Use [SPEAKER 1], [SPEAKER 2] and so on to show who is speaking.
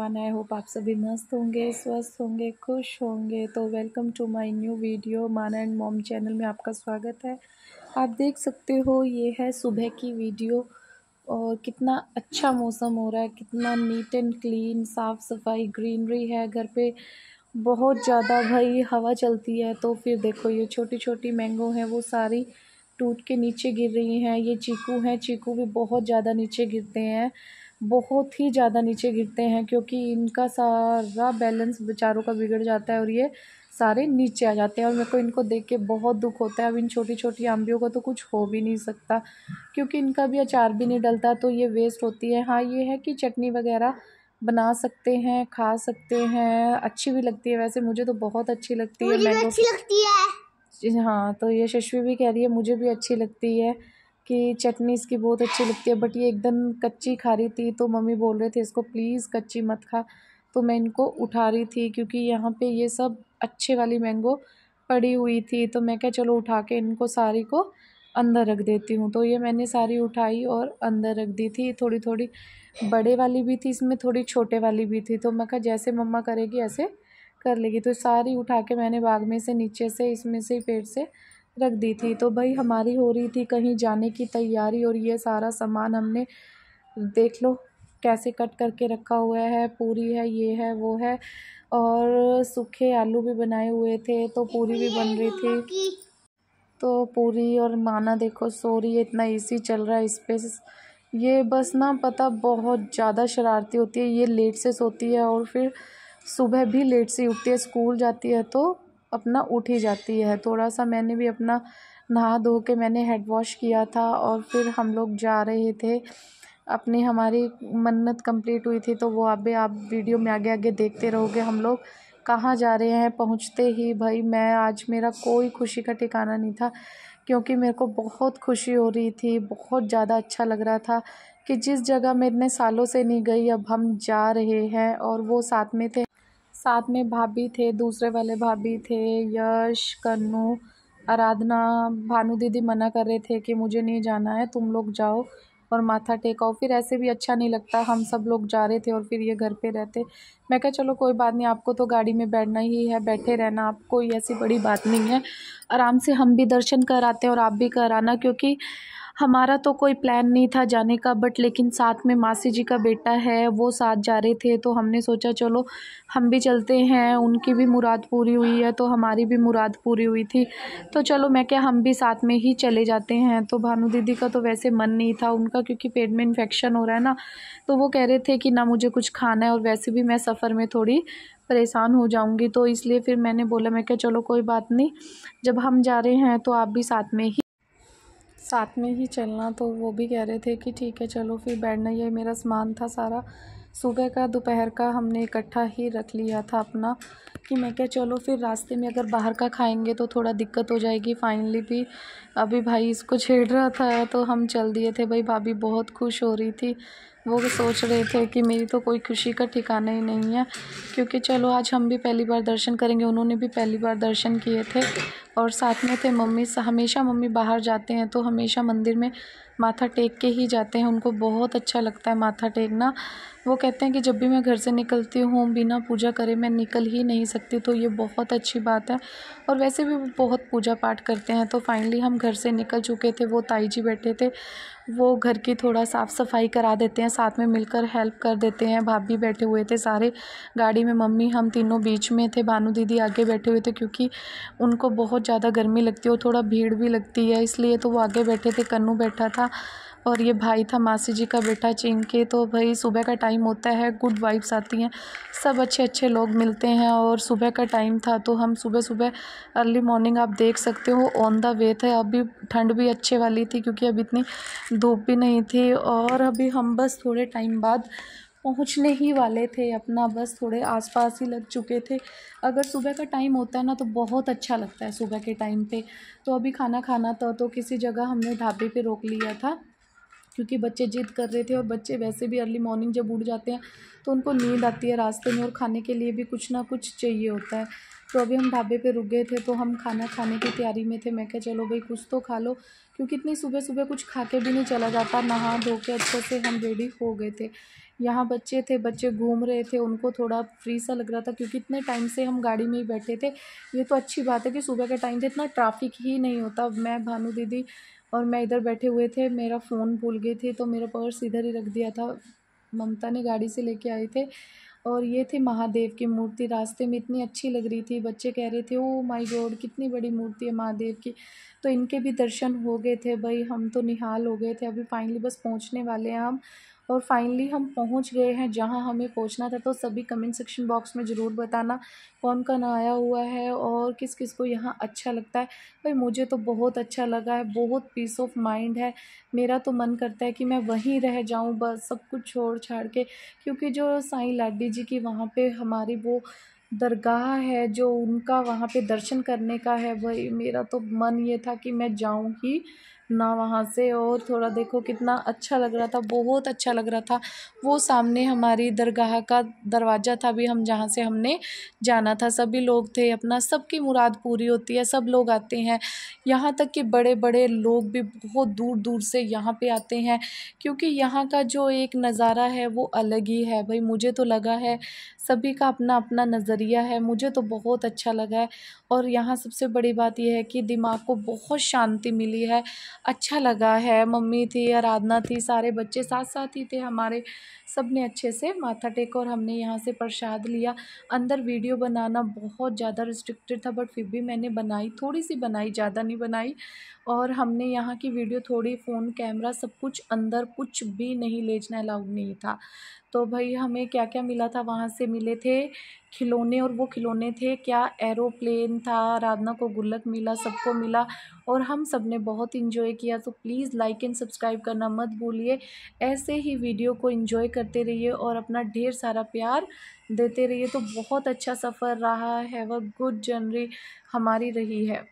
[SPEAKER 1] everyone I hope आप सभी मस्त होंगे स्वस्थ होंगे खुश होंगे तो welcome to my new video माना एंड मॉम चैनल में आपका स्वागत है आप देख सकते हो ये है सुबह की वीडियो और कितना अच्छा मौसम हो रहा है कितना नीट एंड क्लीन साफ़ सफाई ग्रीनरी है घर पे बहुत ज़्यादा भाई हवा चलती है तो फिर देखो ये छोटी छोटी मैंगो हैं वो सारी टूट के नीचे गिर रही हैं ये चीकू हैं चीकू भी बहुत ज़्यादा नीचे गिरते हैं बहुत ही ज़्यादा नीचे गिरते हैं क्योंकि इनका सारा बैलेंस बेचारों का बिगड़ जाता है और ये सारे नीचे आ जाते हैं और मेरे को इनको देख के बहुत दुख होता है अब इन छोटी छोटी आंबियों का तो कुछ हो भी नहीं सकता क्योंकि इनका भी अचार भी नहीं डलता तो ये वेस्ट होती है हाँ ये है कि चटनी वगैरह बना सकते हैं खा सकते हैं अच्छी भी लगती है वैसे मुझे तो बहुत अच्छी लगती है मैंगो अच्छी लगती है हाँ तो ये शशवी भी कह रही है मुझे भी अच्छी लगती है कि चटनी इसकी बहुत अच्छी लगती है बट ये एकदम कच्ची खा रही थी तो मम्मी बोल रहे थे इसको प्लीज़ कच्ची मत खा तो मैं इनको उठा रही थी क्योंकि यहाँ पे ये सब अच्छे वाली मैंगो पड़ी हुई थी तो मैं क्या चलो उठा के इनको सारी को अंदर रख देती हूँ तो ये मैंने सारी उठाई और अंदर रख दी थी थोड़ी थोड़ी बड़े वाली भी थी इसमें थोड़ी छोटे वाली भी थी तो मैं कहा जैसे मम्मा करेगी ऐसे कर लेगी तो सारी उठा के मैंने बाग में से नीचे से इसमें से पेड़ से रख दी थी तो भाई हमारी हो रही थी कहीं जाने की तैयारी और ये सारा सामान हमने देख लो कैसे कट करके रखा हुआ है पूरी है ये है वो है और सूखे आलू भी बनाए हुए थे तो पूरी भी बन रही थी तो पूरी और माना देखो सो रही है इतना एसी चल रहा है इस पर ये बस ना पता बहुत ज़्यादा शरारती होती है ये लेट से सोती है और फिर सुबह भी लेट से उठती है स्कूल जाती है तो अपना उठ ही जाती है थोड़ा सा मैंने भी अपना नहा धो के मैंने हेड वॉश किया था और फिर हम लोग जा रहे थे अपनी हमारी मन्नत कंप्लीट हुई थी तो वो भी आप वीडियो में आगे आगे देखते रहोगे हम लोग कहाँ जा रहे हैं पहुँचते ही भाई मैं आज मेरा कोई खुशी का ठिकाना नहीं था क्योंकि मेरे को बहुत खुशी हो रही थी बहुत ज़्यादा अच्छा लग रहा था कि जिस जगह मैं इतने सालों से नहीं गई अब हम जा रहे हैं और वो साथ में थे साथ में भाभी थे दूसरे वाले भाभी थे यश कन्नू आराधना भानु दीदी मना कर रहे थे कि मुझे नहीं जाना है तुम लोग जाओ और माथा टेकाओ फिर ऐसे भी अच्छा नहीं लगता हम सब लोग जा रहे थे और फिर ये घर पे रहते मैं कहा चलो कोई बात नहीं आपको तो गाड़ी में बैठना ही है बैठे रहना आप कोई ऐसी बड़ी बात नहीं है आराम से हम भी दर्शन कराते और आप भी कराना क्योंकि हमारा तो कोई प्लान नहीं था जाने का बट लेकिन साथ में मासी जी का बेटा है वो साथ जा रहे थे तो हमने सोचा चलो हम भी चलते हैं उनकी भी मुराद पूरी हुई है तो हमारी भी मुराद पूरी हुई थी तो चलो मैं क्या हम भी साथ में ही चले जाते हैं तो भानु दीदी का तो वैसे मन नहीं था उनका क्योंकि पेट में इन्फेक्शन हो रहा है ना तो वो कह रहे थे कि ना मुझे कुछ खाना है और वैसे भी मैं सफ़र में थोड़ी परेशान हो जाऊंगी तो इसलिए फिर मैंने बोला मैं क्या चलो कोई बात नहीं जब हम जा रहे हैं तो आप भी साथ में ही साथ में ही चलना तो वो भी कह रहे थे कि ठीक है चलो फिर बैठना ये मेरा सामान था सारा सुबह का दोपहर का हमने इकट्ठा ही रख लिया था अपना कि मैं क्या चलो फिर रास्ते में अगर बाहर का खाएंगे तो थोड़ा दिक्कत हो जाएगी फाइनली भी अभी भाई इसको छेड़ रहा था तो हम चल दिए थे भाई भाभी बहुत खुश हो रही थी वो सोच रहे थे कि मेरी तो कोई खुशी का ठिकाना ही नहीं है क्योंकि चलो आज हम भी पहली बार दर्शन करेंगे उन्होंने भी पहली बार दर्शन किए थे और साथ में थे मम्मी हमेशा मम्मी बाहर जाते हैं तो हमेशा मंदिर में माथा टेक के ही जाते हैं उनको बहुत अच्छा लगता है माथा टेकना वो कहते हैं कि जब भी मैं घर से निकलती हूँ बिना पूजा करे मैं निकल ही नहीं सकती तो ये बहुत अच्छी बात है और वैसे भी वो बहुत पूजा पाठ करते हैं तो फाइनली हम घर से निकल चुके थे वो ताई जी बैठे थे वो घर की थोड़ा साफ़ सफाई करा देते हैं साथ में मिलकर हेल्प कर देते हैं भाभी बैठे हुए थे सारे गाड़ी में मम्मी हम तीनों बीच में थे भानु दीदी आगे बैठे हुए थे क्योंकि उनको बहुत ज़्यादा गर्मी लगती है और थोड़ा भीड़ भी लगती है इसलिए तो वो आगे बैठे थे कन्नू बैठा था और ये भाई था मासी जी का बेटा के तो भाई सुबह का टाइम होता है गुड वाइब्स आती हैं सब अच्छे अच्छे लोग मिलते हैं और सुबह का टाइम था तो हम सुबह सुबह अर्ली मॉर्निंग आप देख सकते हो ऑन द वे थे अभी ठंड भी अच्छे वाली थी क्योंकि अब इतनी धूप भी नहीं थी और अभी हम बस थोड़े टाइम बाद पहुंचने ही वाले थे अपना बस थोड़े आसपास ही लग चुके थे अगर सुबह का टाइम होता है ना तो बहुत अच्छा लगता है सुबह के टाइम पे तो अभी खाना खाना था तो किसी जगह हमने ढाबे पे रोक लिया था क्योंकि बच्चे जिद कर रहे थे और बच्चे वैसे भी अर्ली मॉर्निंग जब उठ जाते हैं तो उनको नींद आती है रास्ते में और खाने के लिए भी कुछ ना कुछ चाहिए होता है तो अभी हम ढाबे पे रुक गए थे तो हम खाना खाने की तैयारी में थे मैं क्या चलो भाई कुछ तो खा लो क्योंकि इतनी सुबह सुबह कुछ खा के भी नहीं चला जाता नहा धो के अच्छे से हम रेडी हो गए थे यहाँ बच्चे थे बच्चे घूम रहे थे उनको थोड़ा फ्री सा लग रहा था क्योंकि इतने टाइम से हम गाड़ी में ही बैठे थे ये तो अच्छी बात है कि सुबह का टाइम था इतना ट्राफिक ही नहीं होता मैं भानु दीदी और मैं इधर बैठे हुए थे मेरा फ़ोन भूल गई थी तो मेरा पर्स इधर ही रख दिया था ममता ने गाड़ी से लेके आए थे और ये थे महादेव की मूर्ति रास्ते में इतनी अच्छी लग रही थी बच्चे कह रहे थे ओ माय गॉड कितनी बड़ी मूर्ति है महादेव की तो इनके भी दर्शन हो गए थे भाई हम तो निहाल हो गए थे अभी फाइनली बस पहुंचने वाले हैं हम और फाइनली हम पहुंच गए हैं जहां हमें पहुंचना था तो सभी कमेंट सेक्शन बॉक्स में ज़रूर बताना कौन कौन आया हुआ है और किस किस को यहाँ अच्छा लगता है भाई मुझे तो बहुत अच्छा लगा है बहुत पीस ऑफ माइंड है मेरा तो मन करता है कि मैं वहीं रह जाऊँ बस सब कुछ छोड़ छाड़ के क्योंकि जो साईं लाडी जी की वहाँ पर हमारी वो दरगाह है जो उनका वहाँ पर दर्शन करने का है भाई मेरा तो मन ये था कि मैं जाऊँ ही ना वहाँ से और थोड़ा देखो कितना अच्छा लग रहा था बहुत अच्छा लग रहा था वो सामने हमारी दरगाह का दरवाज़ा था भी हम जहाँ से हमने जाना था सभी लोग थे अपना सबकी मुराद पूरी होती है सब लोग आते हैं यहाँ तक कि बड़े बड़े लोग भी बहुत दूर दूर से यहाँ पे आते हैं क्योंकि यहाँ का जो एक नज़ारा है वो अलग ही है भाई मुझे तो लगा है सभी का अपना अपना नज़रिया है मुझे तो बहुत अच्छा लगा है और यहाँ सबसे बड़ी बात यह है कि दिमाग को बहुत शांति मिली है अच्छा लगा है मम्मी थी आराधना थी सारे बच्चे साथ साथ ही थे हमारे सब ने अच्छे से माथा टेका और हमने यहाँ से प्रसाद लिया अंदर वीडियो बनाना बहुत ज़्यादा रिस्ट्रिक्टेड था बट फिर भी मैंने बनाई थोड़ी सी बनाई ज़्यादा नहीं बनाई और हमने यहाँ की वीडियो थोड़ी फ़ोन कैमरा सब कुछ अंदर कुछ भी नहीं ले अलाउड नहीं था तो भाई हमें क्या क्या मिला था वहाँ से मिले थे खिलौने और वो खिलौने थे क्या एरोप्लेन था आराधना को गुल्लक मिला सबको मिला और हम सब ने बहुत इन्जॉय किया तो प्लीज़ लाइक एंड सब्सक्राइब करना मत भूलिए ऐसे ही वीडियो को इन्जॉय करते रहिए और अपना ढेर सारा प्यार देते रहिए तो बहुत अच्छा सफ़र रहा है वह गुड जनरी हमारी रही है